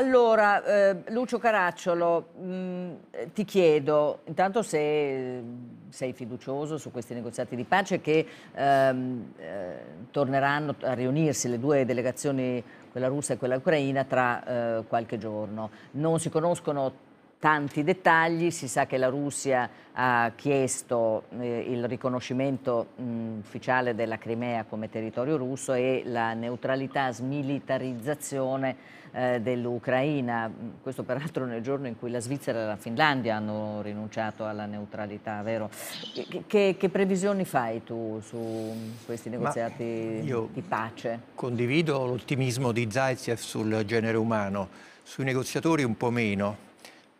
Allora, eh, Lucio Caracciolo, mh, mm, ti chiedo intanto se eh, sei fiducioso su questi negoziati di pace che ehm, eh, torneranno a riunirsi le due delegazioni, quella russa e quella ucraina, tra eh, qualche giorno. Non si conoscono tanti dettagli, si sa che la Russia ha chiesto eh, il riconoscimento mh, mm, ufficiale della Crimea come territorio russo e la neutralità smilitarizzazione eh, dell'Ucraina, mm, questo peraltro nel giorno in cui la Svizzera e la Finlandia hanno rinunciato alla neutralità, vero? Che, che, che previsioni fai tu su mm, questi negoziati di pace? Condivido l'ottimismo di Zaitsev sul genere umano, sui negoziatori un po' meno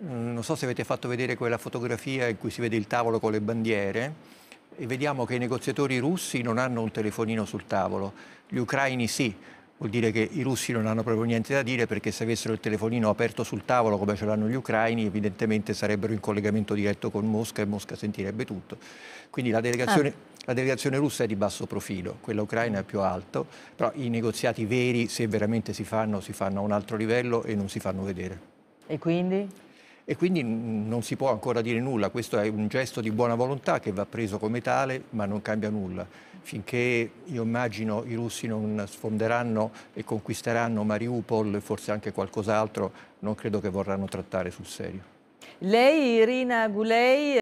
Mm, non so se avete fatto vedere quella fotografia in cui si vede il tavolo con le bandiere e vediamo che i negoziatori russi non hanno un telefonino sul tavolo, gli ucraini sì, vuol dire che i russi non hanno proprio niente da dire perché se avessero il telefonino aperto sul tavolo come ce l'hanno gli ucraini evidentemente sarebbero in collegamento diretto con Mosca e Mosca sentirebbe tutto. Quindi la delegazione, ah. la delegazione russa è di basso profilo, quella ucraina è più alto, però i negoziati veri se veramente si fanno si fanno a un altro livello e non si fanno vedere. E quindi? e quindi non si può ancora dire nulla, questo è un gesto di buona volontà che va preso come tale ma non cambia nulla. Finché io immagino i russi non sfonderanno e conquisteranno Mariupol e forse anche qualcos'altro, non credo che vorranno trattare sul serio. Lei, Irina Gulei,